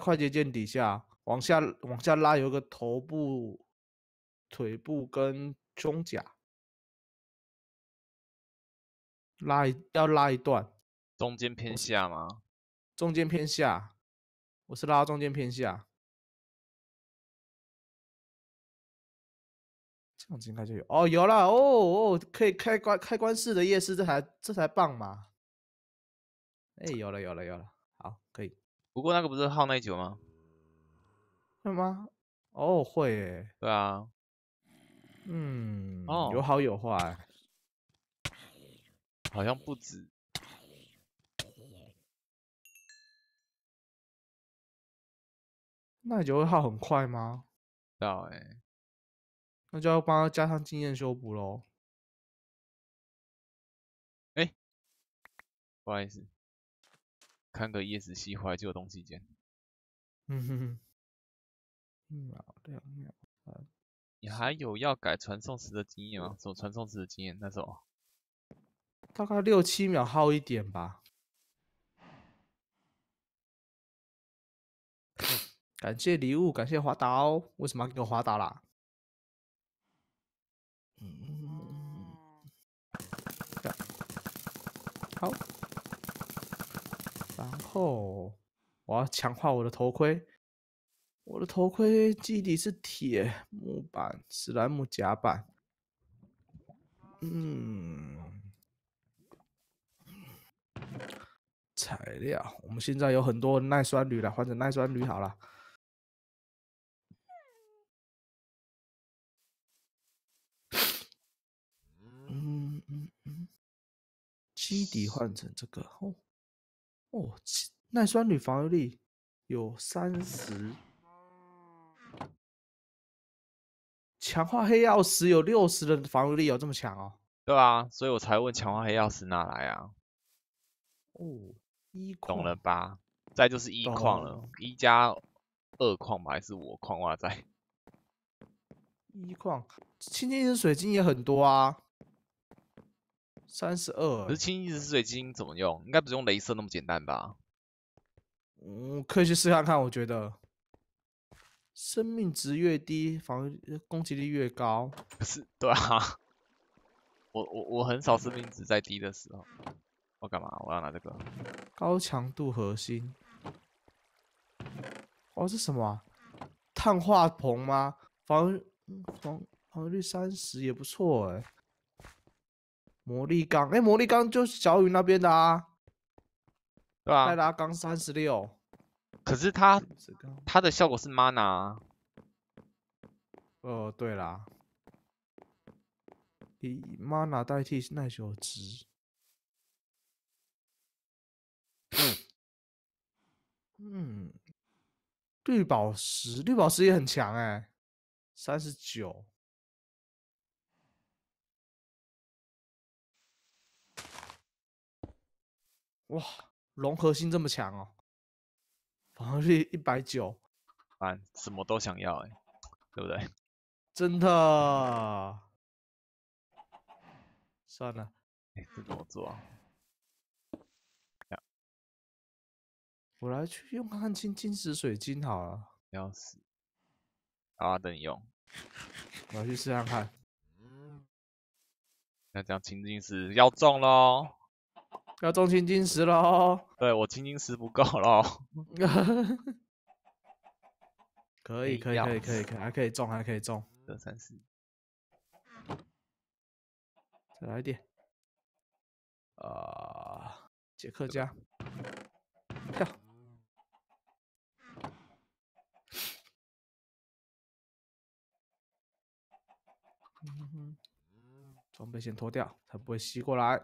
快捷键底下，往下往下拉，有个头部、腿部跟胸甲，拉一要拉一段，中间偏下吗？中间偏下，我是拉中间偏下，这样子应该就有哦，有了哦哦，可以开关开关式的夜视，这台这台棒吗？哎，有了有了有了，好，可以。不过那个不是耗耐久吗？什么？哦，会诶。对啊。嗯。哦。有好有坏。好像不止。耐久会耗很快吗？知那就要帮他加上经验修补喽。哎，不好意思。看个叶子稀，怀旧东西间。嗯哼，嗯，好，两秒。你还有要改传送词的经验吗？什么传送词的经验？那种大概六七秒耗一点吧。感谢礼物，感谢滑倒。为什么给我滑倒啦？嗯，好。然后我要强化我的头盔，我的头盔基底是铁木板、史莱姆夹板。嗯，材料我们现在有很多耐酸铝了，换成耐酸铝好了。嗯嗯嗯，基底换成这个哦，哦，耐酸铝防御力有三十，强化黑曜石有六十的防御力，有这么强哦？对啊，所以我才问强化黑曜石哪来啊？哦，一矿，懂了吧？再就是一矿了，一加二矿吧？还是我矿哇在？一矿，青金石水晶也很多啊。三十二，可是金一直是水晶怎么用？应该不是用镭射那么简单吧？我可以去试看看，我觉得生命值越低，防攻击力越高。不是，对啊，我我我很少生命值在低的时候。我干嘛？我要拿这个高强度核心。哦，是什么？碳化硼吗？防防防御三十也不错哎。魔力钢哎，魔力钢就是小雨那边的啊，对吧？泰拉钢三十六，可是它它的效果是 mana，哦对啦，以 mana 代替耐久值。嗯，绿宝石，绿宝石也很强哎，三十九。哇，融合性这么强哦，防御力一百九，哎，什么都想要哎，对不对？真的，算了，哎，这怎么做？我来去用汗青晶石水晶好了，要死，啊，等你用，我要去试看看。嗯，那这样青金石要中喽。要重金晶石喽！对我金晶石不够喽。可以，可以，可以，可以，可还可以中，还可以中。二三四，再来点。啊，杰克家，掉。装备先脱掉，才不会吸过来。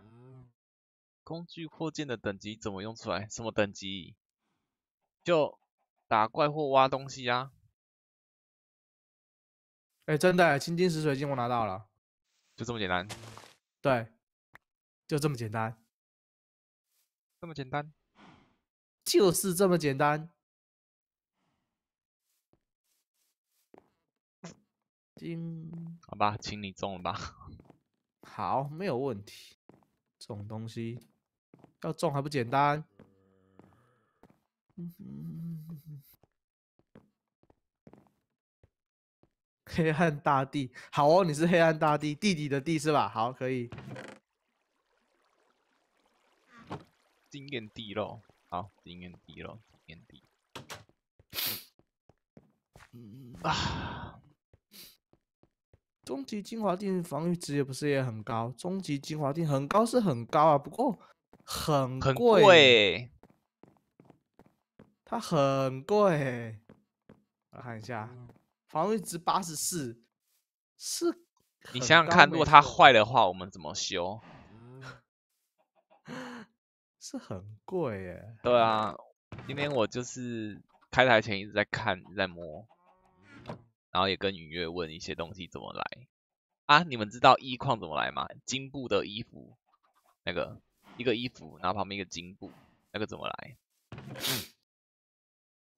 工具扩建的等级怎么用出来？什么等级？就打怪或挖东西啊。哎，真的，青金石水晶我拿到了。就这么简单。对，就这么简单。这么简单。就是这么简单。金，好吧，请你中了吧。好，没有问题。这种东西。要中还不简单？黑暗大地，好哦，你是黑暗大地弟弟的弟是吧？好，可以。经验地喽，好，经验地喽，经验地。啊！终极精华锭防御值也不是也很高，终极精华锭很高是很高啊，不过。很很贵，它很贵。我看一下，防御值八十四，是。你想想看，如果它坏的话，我们怎么修？是很贵耶。对啊，今天我就是开台前一直在看、在摸，然后也跟云月问一些东西怎么来。啊，你们知道衣框怎么来吗？金布的衣服，那个。一个衣服，然后旁边一个金布，那个怎么来？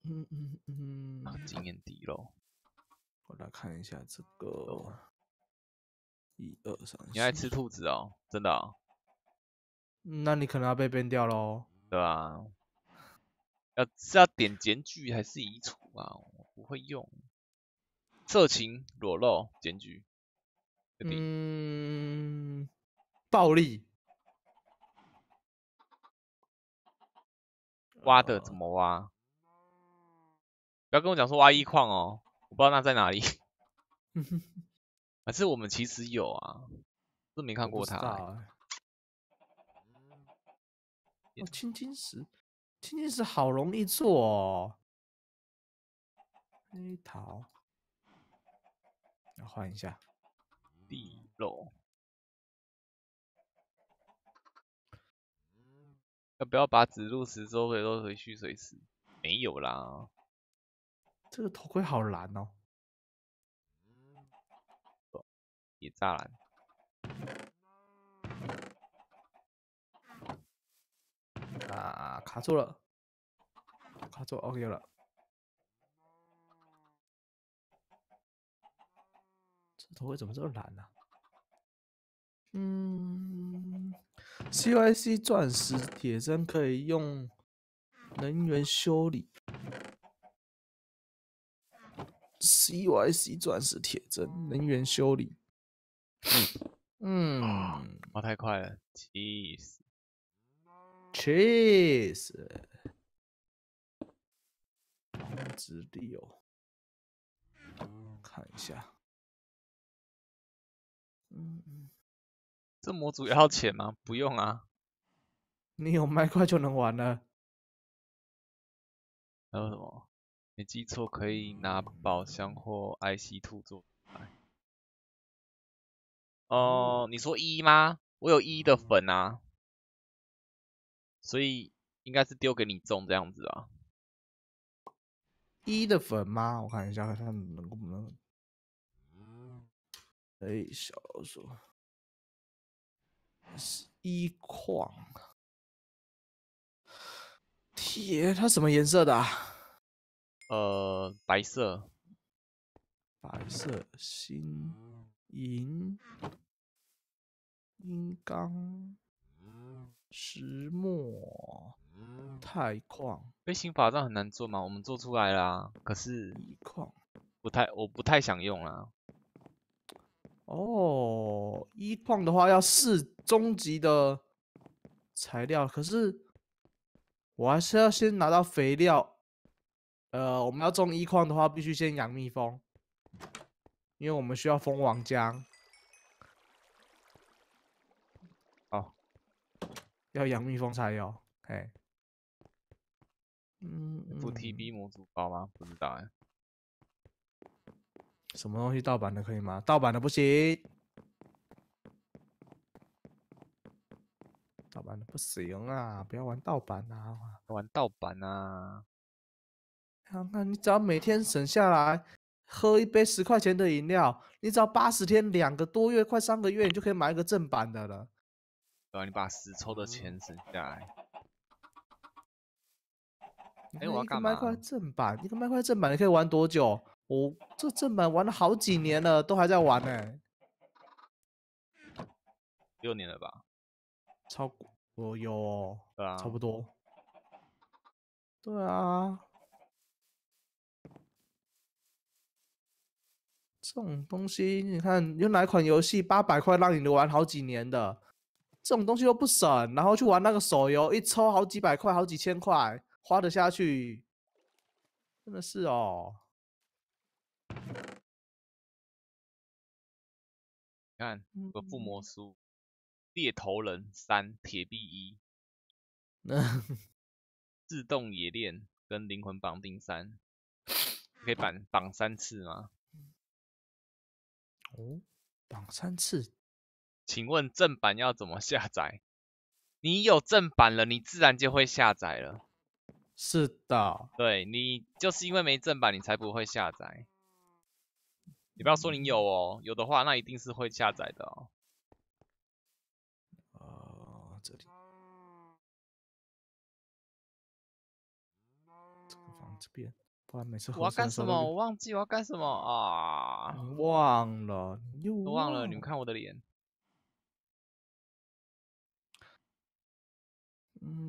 嗯嗯嗯，经验低喽。我来看一下这个，一二三。你爱吃兔子哦，真的？那你可能要被变掉喽，对吧？要是要点检举还是移除啊？我不会用色情裸露检举，嗯，暴力。挖的怎么挖？不要跟我讲说挖一矿哦，我不知道那在哪里。还是我们其实有啊，是没看过它。哦，青金石，青金石好容易做哦。黑桃，来换一下。地漏。不要把子路石周围都回蓄水池，没有啦。这个头盔好蓝哦，也炸蓝。啊，卡住了，卡住，OK 了。这头盔怎么这么蓝呢？嗯。C Y C 钻石铁针可以用能源修理。C Y C 钻石铁针能源修理。嗯，哇，太快了！Cheese，cheese，直立哦，看一下，嗯。这模组要钱吗？不用啊，你有麦块就能玩了。还有什么？没记错，可以拿宝箱或 IC 兔做。哦，你说一吗？我有一的粉啊，所以应该是丢给你种这样子啊。一的粉吗？我看一下它能不能。哎，小老鼠。一矿，铁，它什么颜色的？呃，白色，白色，锌银，金刚石墨，钛矿。飞行法杖很难做嘛？我们做出来了，可是一矿不太，我不太想用了。哦，一矿的话要四中级的材料，可是我还是要先拿到肥料。呃，我们要种一矿的话，必须先养蜜蜂，因为我们需要蜂王浆。哦，要养蜜蜂才有，哎，嗯，不提 B 模组包吗？不知道哎。什么东西盗版的可以吗？盗版的不行，盗版的不行啊！不要玩盗版啊！玩盗版啊！好，那你只要每天省下来喝一杯十块钱的饮料，你只要八十天，两个多月，快三个月，你就可以买一个正版的了。对啊，你把十抽的钱省下来。哎，要一个麦克正版，一个麦克正版，你可以玩多久？我这正版玩了好几年了，都还在玩呢，六年了吧？超过，哦对啊，差不多，对啊，这种东西你看，有哪款游戏八百块让你玩好几年的？这种东西又不省，然后去玩那个手游，一抽好几百块、好几千块，花的下去，真的是哦。看，有个附魔书，猎头人三，铁臂一，自动冶炼跟灵魂绑定三，可以绑绑三次吗？哦，绑三次，请问正版要怎么下载？你有正版了，你自然就会下载了。是的，对你就是因为没正版，你才不会下载。你不要说你有哦，有的话那一定是会下载的哦。啊，这里，边，不然每次我要干什么？我忘记我要干什么啊？忘了？又忘了？你们看我的脸。嗯。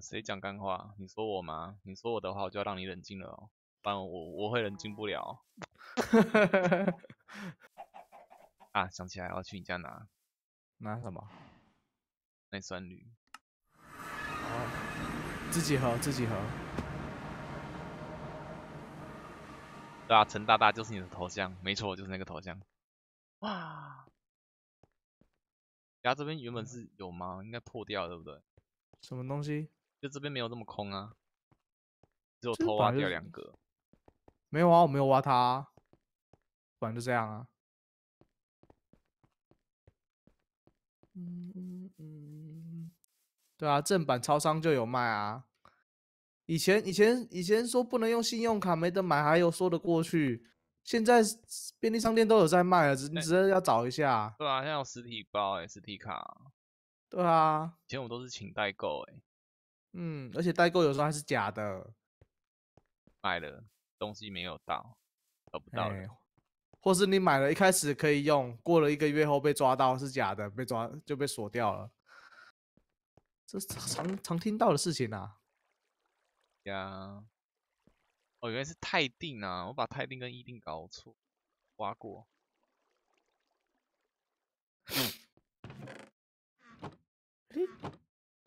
谁讲干话？你说我吗？你说我的话，我就要让你冷静了哦。不然我我会冷静不了。啊，想起来我要去你家拿，拿什么？那酸铝。哦，自己喝，自己喝。对啊，陈大大就是你的头像，没错，就是那个头像。哇，后这边原本是有吗？应该破掉，对不对？什么东西？就这边没有这么空啊，只有偷挖掉两个。没有啊，我没有挖它。反正就这样啊。嗯嗯嗯，对啊，正版超商就有卖啊。以前以前以前说不能用信用卡没得买，还有说得过去。现在便利商店都有在卖了，只你只是要找一下。对啊，像有实体包、实体卡。对啊，以前我都是请代购哎。嗯，而且代购有时候还是假的，买了东西没有到，找不到了，或是你买了一开始可以用，过了一个月后被抓到是假的，被抓就被锁掉了，这常常听到的事情啊。呀，哦原来是泰定啊，我把泰定跟伊定搞错，挖过。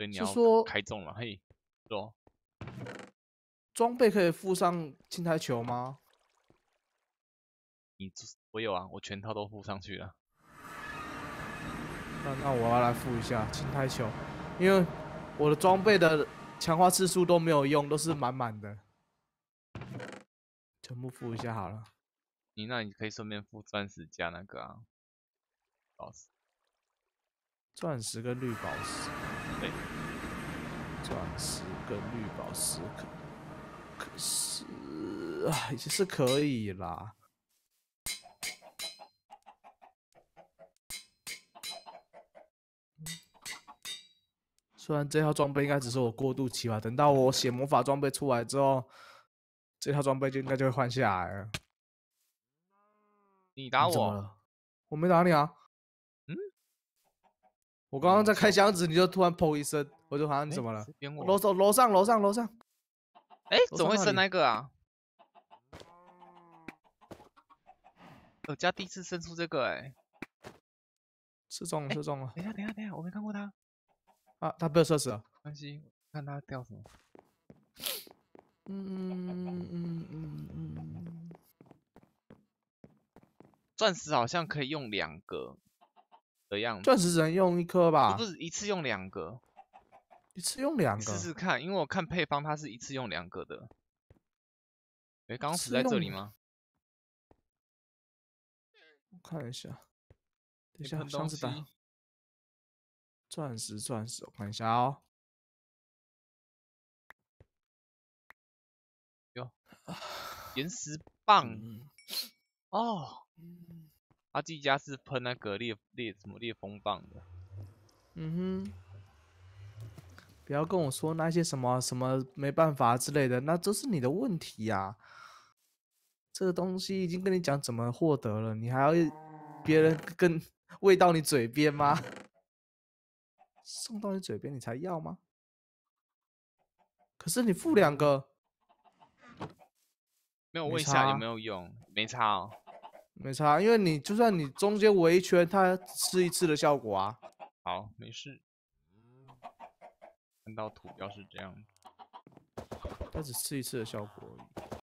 就说开中了嘿，说装备可以附上青苔球吗？你我有啊，我全套都附上去了。那那我要来附一下青苔球，因为我的装备的强化次数都没有用，都是满满的，全部附一下好了。你那你可以顺便附钻石加那个啊，宝石、钻石跟绿宝石。钻石跟绿宝石可可是啊，也是可以啦。虽然这套装备应该只是我过渡期吧，等到我写魔法装备出来之后，这套装备就应该就会换下来了。你打我？我没打你啊。我刚刚在开箱子，你就突然砰一声，我就喊你怎么了？楼上楼上楼上楼上，哎，怎么会生那个啊？我家第一次生出这个，哎，失重了失重了。等一下等一下等一下，我没看过他啊，他被射死了。没关系，看他掉什么。嗯嗯嗯嗯嗯嗯。钻石好像可以用两个。的样子，钻石只能用一颗吧？不是一次用两个，一次用两个，试试看。因为我看配方，它是一次用两个的。哎，刚死在这里吗？我看一下，等一下箱子打钻石，钻石，我看一下哦，有，岩石棒，哦。他自己家是喷那个烈裂什么裂风棒的，嗯哼，不要跟我说那些什么什么没办法之类的，那都是你的问题呀。这个东西已经跟你讲怎么获得了，你还要别人跟喂到你嘴边吗？送到你嘴边你才要吗？可是你付两个，没有问一下有没有用，没差。没差，因为你就算你中间围一圈，它吃一次的效果啊。好，没事。看到图，标是这样，它只吃一次的效果。而已。